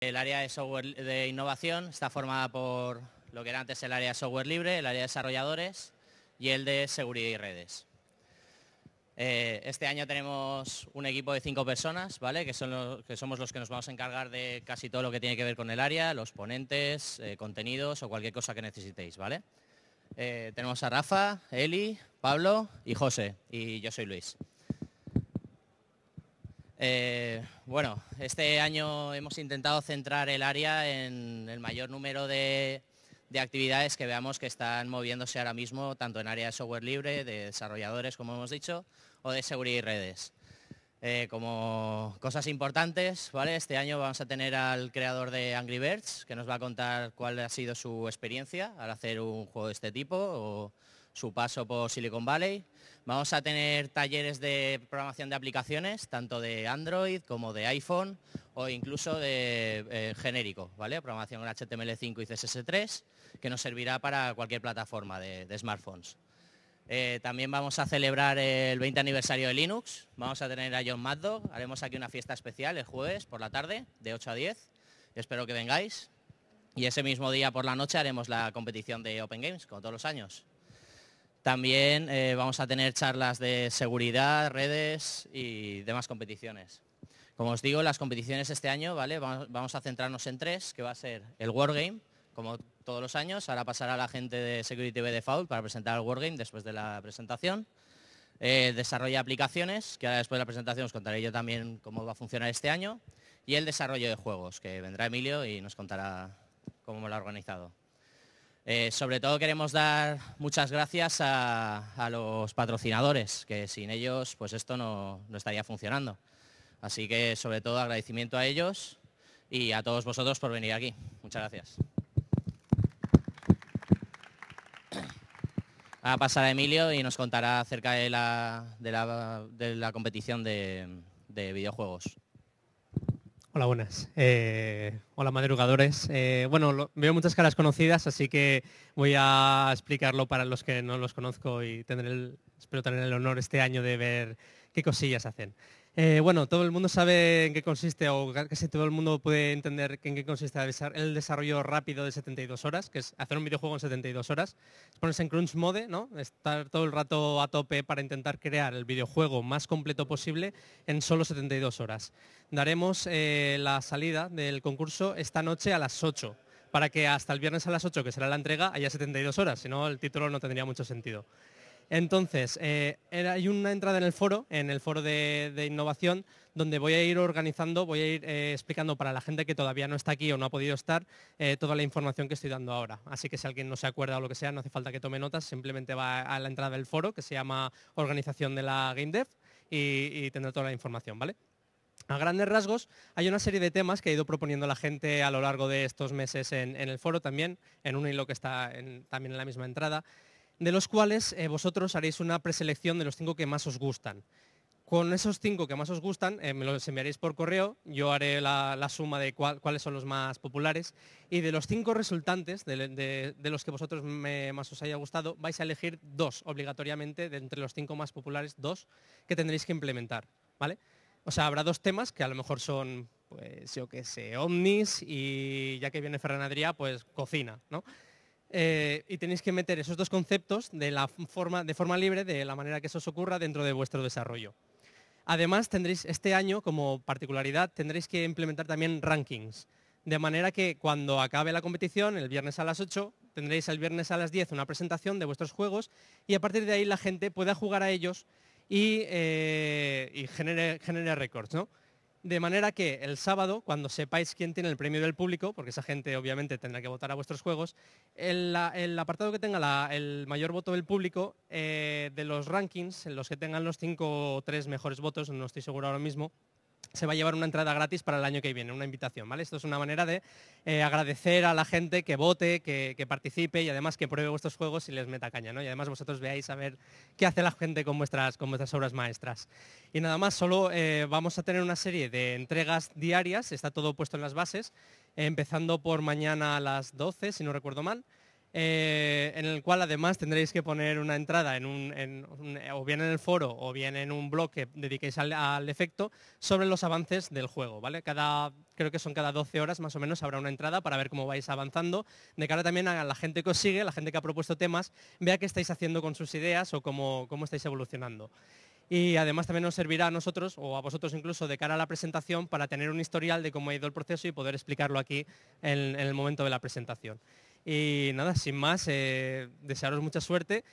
El área de software de innovación está formada por lo que era antes el área de software libre, el área de desarrolladores y el de seguridad y redes. Eh, este año tenemos un equipo de cinco personas, ¿vale? Que, somos los que nos vamos a encargar de casi todo lo que tiene que ver con el área, los ponentes, eh, contenidos o cualquier cosa que necesitéis, eh, tenemos a Rafa, Eli, Pablo y José y yo soy Luis. Eh, bueno, este año hemos intentado centrar el área en el mayor número de, actividades que veamos que están moviéndose ahora mismo, tanto en área de software libre, de desarrolladores, como hemos dicho, o de seguridad y redes. Eh, como cosas importantes, ¿vale? Este año vamos a tener al creador de Angry Birds, que nos va a contar cuál ha sido su experiencia al hacer un juego de este tipo o su paso por Silicon Valley. Vamos a tener talleres de programación de aplicaciones, tanto de Android como de iPhone o incluso de eh, genérico, ¿vale? Programación HTML5 y CSS3, que nos servirá para cualquier plataforma de, smartphones. Eh, también vamos a celebrar el 20 aniversario de Linux. Vamos a tener a John Maddog. Haremos aquí una fiesta especial el jueves por la tarde, de 8 a 10. Espero que vengáis. Y ese mismo día por la noche haremos la competición de Open Games, como todos los años. También eh, vamos a tener charlas de seguridad, redes y demás competiciones. Como os digo, las competiciones este año, ¿vale? Vamos a centrarnos en tres, que va a ser el Wargame, como todos los años. Ahora pasará la gente de Security by Default para presentar el Wargame después de la presentación. Eh, desarrollo de aplicaciones, que ahora después de la presentación os contaré yo también cómo va a funcionar este año. Y el desarrollo de juegos, que vendrá Emilio y nos contará cómo lo ha organizado. Eh, sobre todo queremos dar muchas gracias a, los patrocinadores, que sin ellos pues esto no, estaría funcionando. Así que sobre todo agradecimiento a ellos y a todos vosotros por venir aquí. Muchas gracias. a pasar a Emilio y nos contará acerca de la, competición de videojuegos. Hola, buenas. Eh, hola, madrugadores. Eh, bueno, veo muchas caras conocidas, así que voy a explicarlo para los que no los conozco y el, espero tener el honor este año de ver qué cosillas hacen. Eh, bueno, todo el mundo sabe en qué consiste, o casi todo el mundo puede entender en qué consiste el desarrollo rápido de 72 horas, que es hacer un videojuego en 72 horas. Ponerse en crunch mode, Estar todo el rato a tope para intentar crear el videojuego más completo posible en solo 72 horas. Daremos eh, la salida del concurso esta noche a las 8 para que hasta el viernes a las 8, que será la entrega, haya 72 horas, si no el título no tendría mucho sentido. Entonces, eh, hay una entrada en el foro, en el foro de, innovación, donde voy a ir organizando, voy a ir eh, explicando para la gente que todavía no está aquí o no ha podido estar eh, toda la información que estoy dando ahora. Así que si alguien no se acuerda o lo que sea, no hace falta que tome notas, simplemente va a la entrada del foro que se llama Organización de la Game Dev y, tendrá toda la información, ¿vale? A grandes rasgos, hay una serie de temas que ha ido proponiendo la gente a lo largo de estos meses en, el foro también, en un hilo que está también en la misma entrada de los cuales eh, vosotros haréis una preselección de los cinco que más os gustan. Con esos cinco que más os gustan, eh, me los enviaréis por correo, yo haré la, suma de cuáles son los más populares y de los cinco resultantes, de, los que vosotros más os haya gustado, vais a elegir dos obligatoriamente, de entre los cinco más populares, dos que tendréis que implementar. ¿vale? O sea, habrá dos temas que a lo mejor son, pues yo qué sé, omnis y ya que viene Ferran Adrià, pues cocina. ¿no? Eh, y tenéis que meter esos dos conceptos de, la forma, de forma libre, de la manera que eso os ocurra dentro de vuestro desarrollo. Además, tendréis este año, como particularidad, tendréis que implementar también rankings, de manera que cuando acabe la competición, el viernes a las 8, tendréis el viernes a las 10 una presentación de vuestros juegos y a partir de ahí la gente pueda jugar a ellos y, eh, genere, genere récords. ¿no? De manera que el sábado, cuando sepáis quién tiene el premio del público, porque esa gente obviamente tendrá que votar a vuestros juegos, el, apartado que tenga el mayor voto del público eh, de los rankings, en los que tengan los 5 o 3 mejores votos, no estoy seguro ahora mismo, se va a llevar una entrada gratis para el año que viene, una invitación, ¿vale? Esto es una manera de eh, agradecer a la gente que vote, que, participe y además que pruebe vuestros juegos y les meta caña, ¿no? Y además vosotros veáis a ver qué hace la gente con vuestras, con obras maestras. Y nada más, solo eh, vamos a tener una serie de entregas diarias, está todo puesto en las bases, empezando por mañana a las 12, si no recuerdo mal, eh, en el cual además tendréis que poner una entrada en un, eh, o bien en el foro o bien en un blog que dediquéis al, efecto sobre los avances del juego. ¿vale? Cada, creo que son cada 12 horas más o menos habrá una entrada para ver cómo vais avanzando, de cara también a la gente que os sigue, la gente que ha propuesto temas, vea qué estáis haciendo con sus ideas o cómo, estáis evolucionando y además también nos servirá a nosotros o a vosotros incluso de cara a la presentación para tener un historial de cómo ha ido el proceso y poder explicarlo aquí en el momento de la presentación. Y nada, sin más, eh, desearos mucha suerte.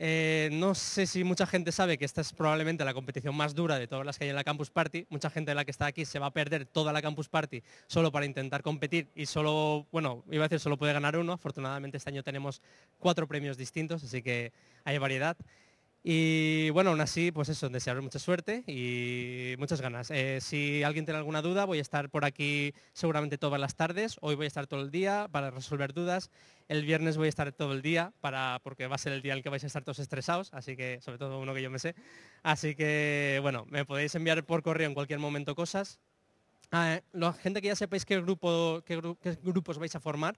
Eh, no sé si mucha gente sabe que esta es probablemente la competición más dura de todas las que hay en la Campus Party. Mucha gente de la que está aquí se va a perder toda la Campus Party solo para intentar competir y solo, bueno, iba a decir solo puede ganar uno. Afortunadamente este año tenemos cuatro premios distintos, así que hay variedad. Y bueno, aún así, pues eso, desearos mucha suerte y muchas ganas. Eh, si alguien tiene alguna duda, voy a estar por aquí seguramente todas las tardes. Hoy voy a estar todo el día para resolver dudas. El viernes voy a estar todo el día para, porque va a ser el día en el que vais a estar todos estresados, así que, sobre todo uno que yo me sé. Así que, bueno, me podéis enviar por correo en cualquier momento cosas. Ah, eh, la gente que ya sepáis qué, grupo, qué, qué grupos vais a formar,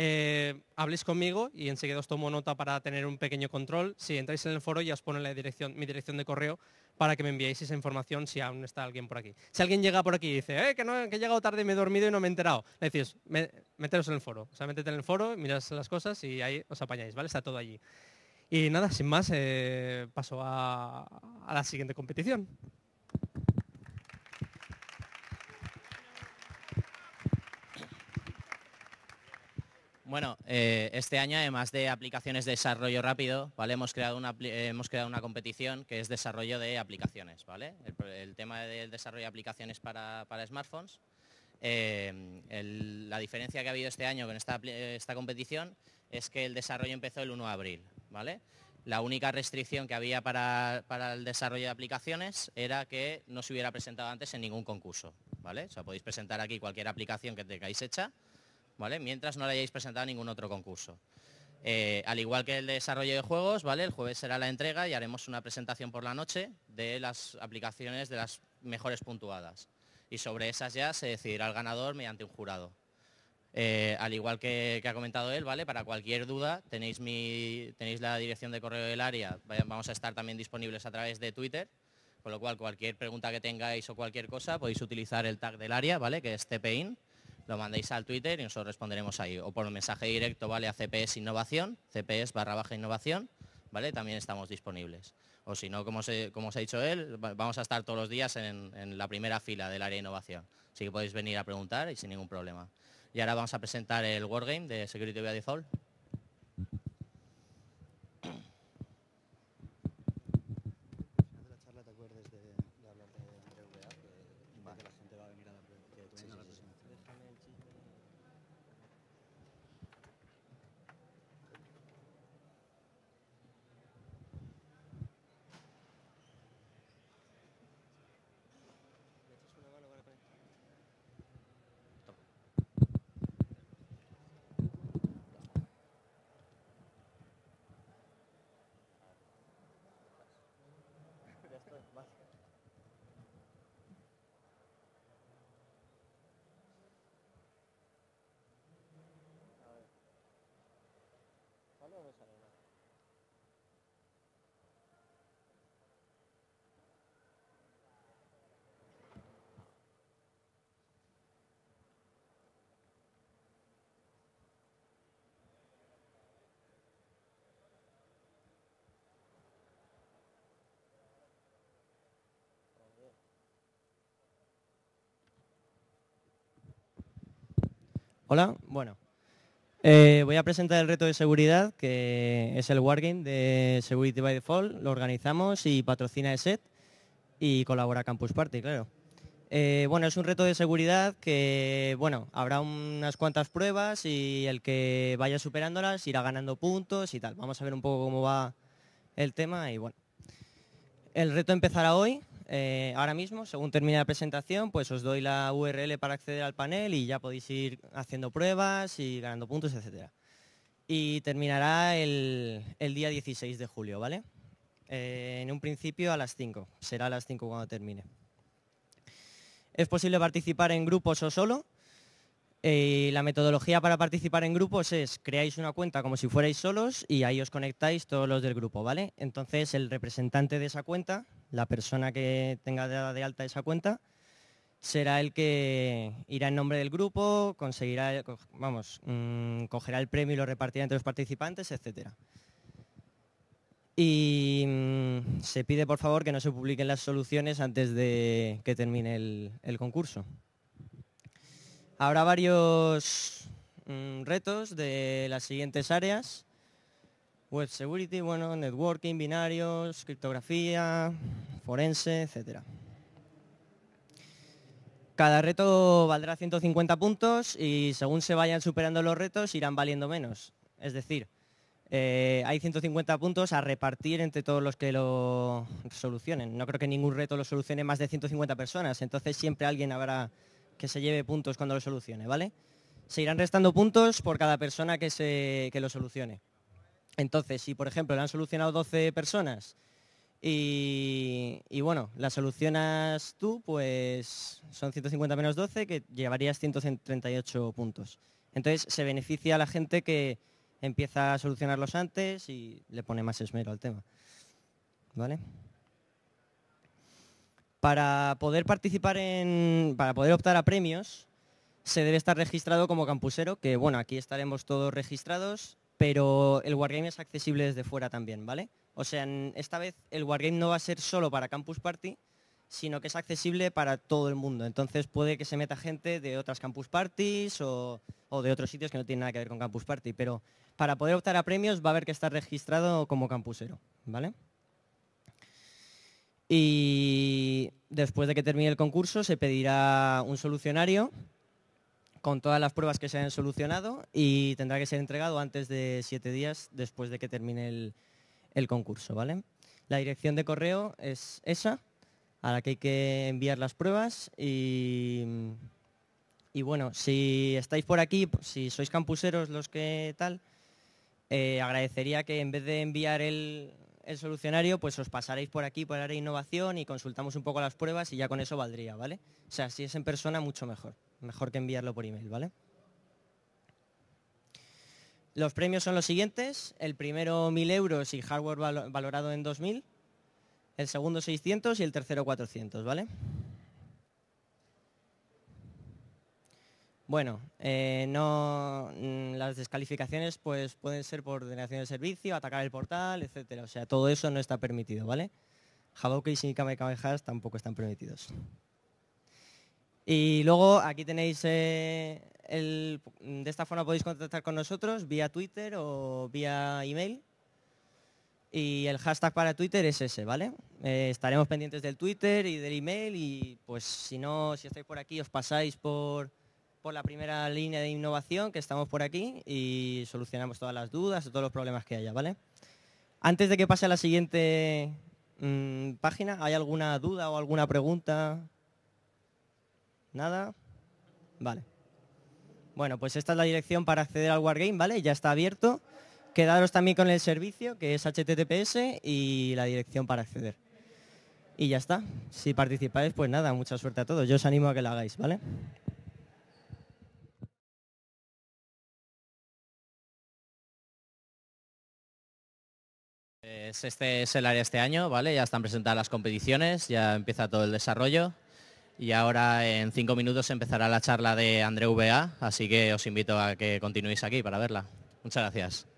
eh, habléis conmigo y enseguida os tomo nota para tener un pequeño control. Si entráis en el foro ya os pone la dirección, mi dirección de correo para que me enviéis esa información si aún está alguien por aquí. Si alguien llega por aquí y dice, eh, que, no, he llegado tarde, me he dormido y no me he enterado, le decís, meteros en el foro. O sea, metete en el foro, miras las cosas y ahí os apañáis, ¿vale? Está todo allí. Y nada, sin más, eh, paso a la siguiente competición. Bueno, eh, este año, además de aplicaciones de desarrollo rápido, hemos, creado una, eh, hemos una competición que es desarrollo de aplicaciones. ¿vale? El, tema del desarrollo de aplicaciones para, smartphones. Eh, la diferencia que ha habido este año con esta, competición es que el desarrollo empezó el 1 de abril. ¿vale? La única restricción que había para, el desarrollo de aplicaciones era que no se hubiera presentado antes en ningún concurso. ¿vale? podéis presentar aquí cualquier aplicación que tengáis hecha Mientras no le hayáis presentado ningún otro concurso. Eh, al igual que el desarrollo de juegos, ¿vale? El jueves será la entrega y haremos una presentación por la noche de las aplicaciones de las mejores puntuadas. Y sobre esas ya se decidirá el ganador mediante un jurado. Eh, al igual que, ha comentado él, ¿vale? Para cualquier duda tenéis, la dirección de correo del área. Vamos a estar también disponibles a través de Twitter. Con lo cual, cualquier pregunta que tengáis o cualquier cosa, podéis utilizar el tag del área, ¿vale? Que es TPIN lo mandéis al Twitter y nosotros responderemos ahí. O por un mensaje directo, ¿vale? A CPS Innovación, CPS barra baja innovación, ¿vale? También estamos disponibles. O si no, como, se, como os ha dicho él, vamos a estar todos los días en, la primera fila del área de innovación. Así que podéis venir a preguntar y sin ningún problema. Y ahora vamos a presentar el Wargame de Security by Default. Hola, bueno. Eh, voy a presentar el reto de seguridad, que es el Wargame de Security by Default. Lo organizamos y patrocina ESET y colabora Campus Party, claro. Eh, bueno, es un reto de seguridad que, bueno, habrá unas cuantas pruebas y el que vaya superándolas irá ganando puntos y tal. Vamos a ver un poco cómo va el tema y bueno. El reto empezará hoy eh, ahora mismo, según termine la presentación, pues os doy la URL para acceder al panel y ya podéis ir haciendo pruebas y ganando puntos, etc. Y terminará el, día 16 de julio, ¿vale? Eh, en un principio a las 5, será a las 5 cuando termine. Es posible participar en grupos o solo. Eh, la metodología para participar en grupos es creáis una cuenta como si fuerais solos y ahí os conectáis todos los del grupo, ¿vale? Entonces el representante de esa cuenta la persona que tenga de alta esa cuenta será el que irá en nombre del grupo, conseguirá, vamos, mm, cogerá el premio y lo repartirá entre los participantes, etc. Y mm, se pide, por favor, que no se publiquen las soluciones antes de que termine el, concurso. Habrá varios mm, retos de las siguientes áreas. Web security, bueno, networking, binarios, criptografía, forense, etc. Cada reto valdrá 150 puntos y según se vayan superando los retos irán valiendo menos. Es decir, eh, hay 150 puntos a repartir entre todos los que lo solucionen. No creo que ningún reto lo solucione más de 150 personas, entonces siempre alguien habrá que se lleve puntos cuando lo solucione, ¿vale? Se irán restando puntos por cada persona que, se, que lo solucione. Entonces, si por ejemplo le han solucionado 12 personas y, bueno, la solucionas tú, pues son 150 menos 12 que llevarías 138 puntos. Entonces se beneficia a la gente que empieza a solucionarlos antes y le pone más esmero al tema. ¿Vale? Para poder participar en. para poder optar a premios, se debe estar registrado como campusero, que bueno, aquí estaremos todos registrados pero el Wargame es accesible desde fuera también, ¿vale? O sea, esta vez el Wargame no va a ser solo para Campus Party, sino que es accesible para todo el mundo. Entonces puede que se meta gente de otras Campus Parties o, de otros sitios que no tienen nada que ver con Campus Party, pero para poder optar a premios va a haber que estar registrado como campusero, ¿vale? Y después de que termine el concurso se pedirá un solucionario con todas las pruebas que se han solucionado y tendrá que ser entregado antes de siete días después de que termine el, concurso. ¿vale? La dirección de correo es esa, a la que hay que enviar las pruebas y, y bueno, si estáis por aquí, si sois campuseros los que tal, eh, agradecería que en vez de enviar el, solucionario, pues os pasaréis por aquí, por área de innovación y consultamos un poco las pruebas y ya con eso valdría, ¿vale? O sea, si es en persona, mucho mejor. Mejor que enviarlo por email, ¿vale? Los premios son los siguientes. El primero 1.000 euros y hardware valorado en 2.000. El segundo 600 y el tercero 400, ¿vale? Bueno, eh, no, mm, las descalificaciones pues, pueden ser por denegación de servicio, atacar el portal, etcétera. O sea, todo eso no está permitido, ¿vale? Jabokis y Kamehameha tampoco están permitidos. Y luego aquí tenéis eh, el, de esta forma podéis contactar con nosotros vía Twitter o vía email. Y el hashtag para Twitter es ese, ¿vale? Eh, estaremos pendientes del Twitter y del email y pues si no, si estáis por aquí, os pasáis por, la primera línea de innovación que estamos por aquí y solucionamos todas las dudas o todos los problemas que haya, ¿vale? Antes de que pase a la siguiente mm, página, ¿hay alguna duda o alguna pregunta? Nada. Vale. Bueno, pues esta es la dirección para acceder al Wargame, ¿vale? Ya está abierto. Quedaros también con el servicio, que es HTTPS, y la dirección para acceder. Y ya está. Si participáis, pues nada, mucha suerte a todos. Yo os animo a que la hagáis, ¿vale? Pues este es el área este año, ¿vale? Ya están presentadas las competiciones, ya empieza todo el desarrollo. Y ahora en cinco minutos empezará la charla de André VA, así que os invito a que continuéis aquí para verla. Muchas gracias.